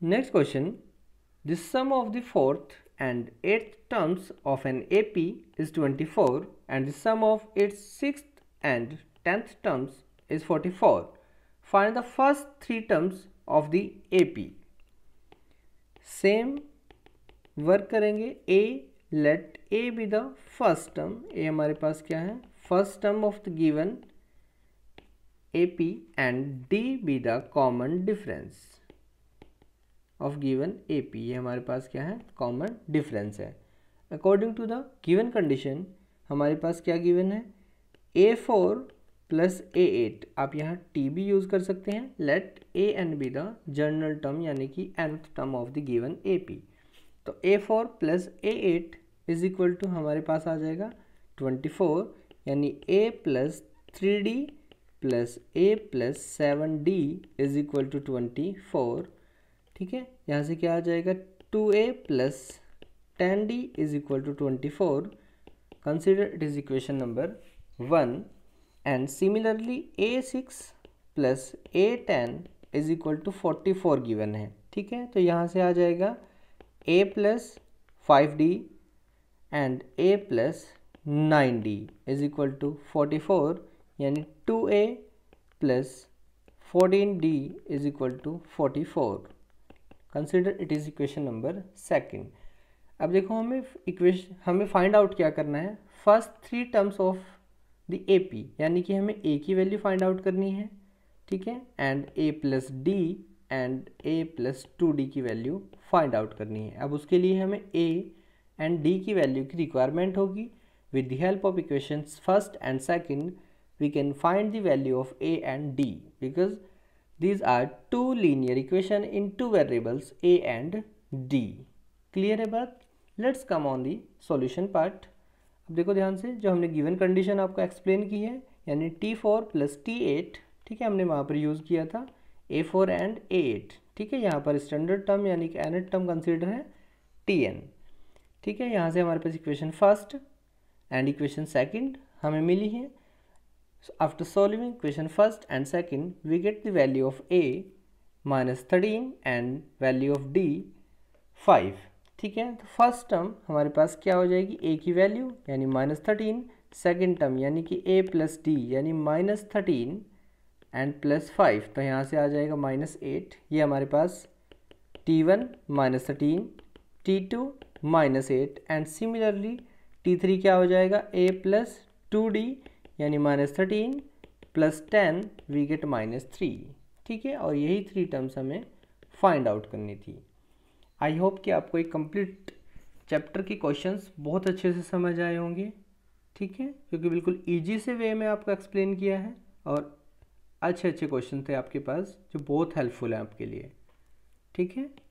Next question. The sum of the fourth and eighth terms of an AP is 24 and the sum of its sixth and tenth terms is 44. Find the first three terms of the AP. Same work. करेंगे A let A be the first term. A हमारे पास क्या है first term of the given AP and D be the common difference. Of given A P ये हमारे पास क्या है कॉमन डिफरेंस है according to the given condition हमारे पास क्या गिवन है A four plus A eight आप यहाँ टी भी यूज़ कर सकते हैं let A N be the general term यानी कि nth term of the given A P तो A four plus A eight is equal to हमारे पास आ जाएगा ट्वेंटी फोर यानी A plus three D plus A plus seven D is equal to twenty four ठीक है यहाँ से क्या आ जाएगा two A plus ten D is equal to twenty four consider it is equation number one and similarly A six plus A ten is equal to forty four given है ठीक है तो यहाँ से आ जाएगा A plus five D and A plus nine D is equal to forty four यानी two A plus fourteen D is equal to forty four consider it is equation number second अब देखो हमें इक्वेशन हमें find out क्या करना है first three terms of the A P यानी कि हमें ए की वैल्यू फाइंड आउट करनी है ठीक है and A plus D and A plus two D की वैल्यू फाइंड आउट करनी है अब उसके लिए हमें ए एंड डी की वैल्यू की रिक्वायरमेंट होगी with the help of equations first and second we can find the value of A and D because these are two linear equation in two variables a and d clear है बात let's come on the solution part अब देखो ध्यान से जो हमने given condition आपको explain की है यानी T four plus T eight ठीक है हमने वहाँ पर यूज़ किया था A four and A eight ठीक है यहाँ पर स्टैंडर्ड टर्म यानी कि एनड टर्म कंसिडर है टी एन ठीक है यहाँ से हमारे पास equation first and equation second हमें मिली है So after solving equation first and second, we get the value of A minus thirteen and value of D five ठीक है तो फर्स्ट टर्म हमारे पास क्या हो जाएगी ए की वैल्यू यानी माइनस थर्टीन सेकेंड टर्म यानी कि ए प्लस डी यानी minus thirteen and plus five तो यहाँ से आ जाएगा माइनस एट ये हमारे पास T one minus thirteen T two minus eight and similarly T three क्या हो जाएगा ए प्लस टू डी यानी minus thirteen plus ten we get minus three ठीक है और यही थ्री टर्म्स हमें फाइंड आउट करनी थी आई होप कि आपको एक कंप्लीट चैप्टर के क्वेश्चंस बहुत अच्छे से समझ आए होंगे ठीक है क्योंकि बिल्कुल ईजी से वे में आपको एक्सप्लेन किया है और अच्छे अच्छे क्वेश्चन थे आपके पास जो बहुत हेल्पफुल हैं आपके लिए ठीक है